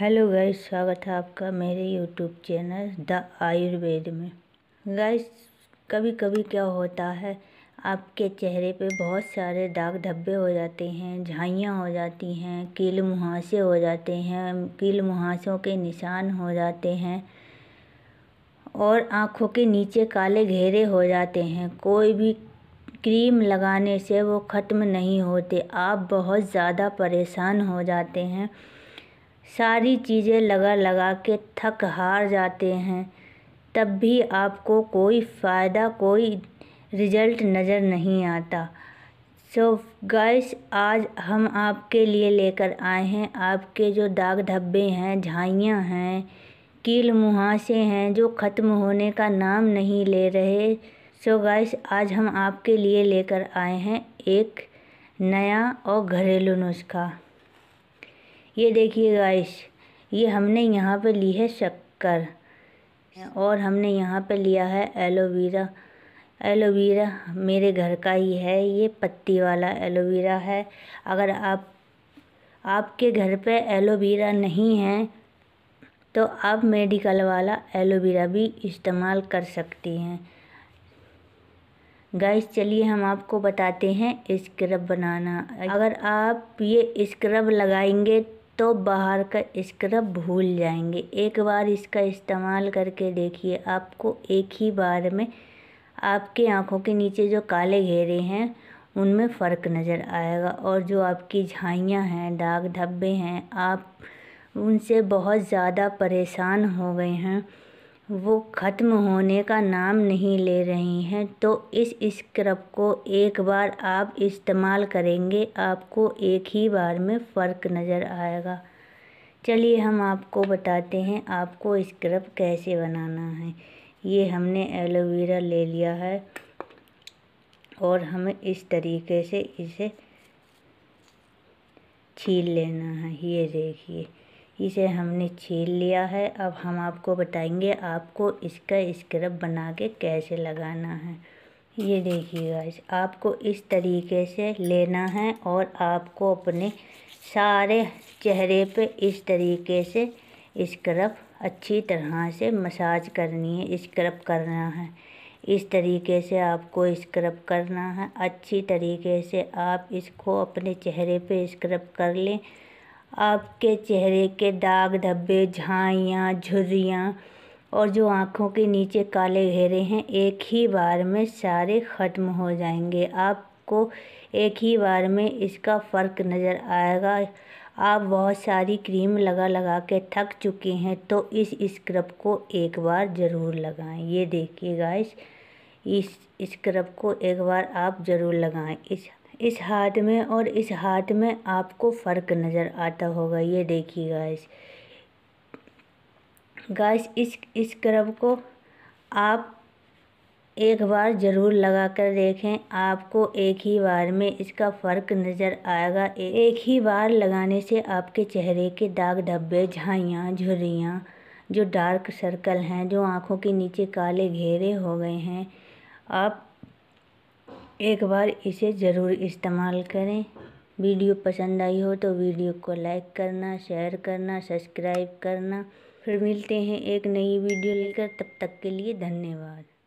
hello guys स्वागत है आपका मेरे यूट्यूब चैनल द आयुर्वेद में गाइस कभी कभी क्या होता है आपके चेहरे पे बहुत सारे दाग धब्बे हो जाते हैं झाइयाँ हो जाती हैं कील मुहासे हो जाते हैं कील मुहासों के निशान हो जाते हैं और आँखों के नीचे काले घेरे हो जाते हैं कोई भी क्रीम लगाने से वो ख़त्म नहीं होते आप बहुत ज़्यादा परेशान हो जाते हैं सारी चीज़ें लगा लगा के थक हार जाते हैं तब भी आपको कोई फ़ायदा कोई रिजल्ट नज़र नहीं आता सो गाइस आज हम आपके लिए लेकर आए हैं आपके जो दाग धब्बे हैं झाइयाँ हैं कील मुहासे हैं जो ख़त्म होने का नाम नहीं ले रहे सो so गाइस आज हम आपके लिए लेकर आए हैं एक नया और घरेलू नुस्खा ये देखिए गाइस ये हमने यहाँ पे ली है शक्कर और हमने यहाँ पे लिया है एलोवेरा एलोवेरा मेरे घर का ही है ये पत्ती वाला एलोवेरा है अगर आप आपके घर पे एलोवेरा नहीं है तो आप मेडिकल वाला एलोवेरा भी इस्तेमाल कर सकती हैं गाइस चलिए हम आपको बताते हैं स्क्रब बनाना अगर आप ये स्क्रब लगाएंगे तो बाहर का स्क्रब भूल जाएंगे एक बार इसका इस्तेमाल करके देखिए आपको एक ही बार में आपके आँखों के नीचे जो काले घेरे हैं उनमें फ़र्क नज़र आएगा और जो आपकी झाइयाँ हैं दाग धब्बे हैं आप उनसे बहुत ज़्यादा परेशान हो गए हैं वो ख़त्म होने का नाम नहीं ले रही हैं तो इस स्क्रब को एक बार आप इस्तेमाल करेंगे आपको एक ही बार में फ़र्क नज़र आएगा चलिए हम आपको बताते हैं आपको स्क्रब कैसे बनाना है ये हमने एलोवेरा ले लिया है और हमें इस तरीके से इसे छील लेना है ये देखिए इसे हमने छील लिया है अब हम आपको बताएंगे आपको इसका स्क्रब बना के कैसे लगाना है ये देखिए गाइस आपको इस तरीके से लेना है और आपको अपने सारे चेहरे पे इस तरीके से स्क्रब अच्छी तरह से मसाज करनी है स्क्रब करना है इस तरीके से आपको स्क्रब करना है अच्छी तरीके से आप इसको अपने चेहरे पे स्क्रब कर लें आपके चेहरे के दाग धब्बे झाइयाँ झुर्रियाँ और जो आँखों के नीचे काले घेरे हैं एक ही बार में सारे ख़त्म हो जाएंगे आपको एक ही बार में इसका फ़र्क नज़र आएगा आप बहुत सारी क्रीम लगा लगा के थक चुके हैं तो इस स्क्रब को एक बार ज़रूर लगाएं ये देखिए गाइस इस स्क्रब को एक बार आप ज़रूर लगाएं इस इस हाथ में और इस हाथ में आपको फ़र्क नज़र आता होगा ये देखिए गाइस गाइस इस इस क्रब को आप एक बार ज़रूर लगा कर देखें आपको एक ही बार में इसका फ़र्क नज़र आएगा एक ही बार लगाने से आपके चेहरे के दाग धब्बे झाइयाँ झुर्रियाँ जो डार्क सर्कल हैं जो आँखों के नीचे काले घेरे हो गए हैं आप एक बार इसे ज़रूर इस्तेमाल करें वीडियो पसंद आई हो तो वीडियो को लाइक करना शेयर करना सब्सक्राइब करना फिर मिलते हैं एक नई वीडियो लेकर तब तक के लिए धन्यवाद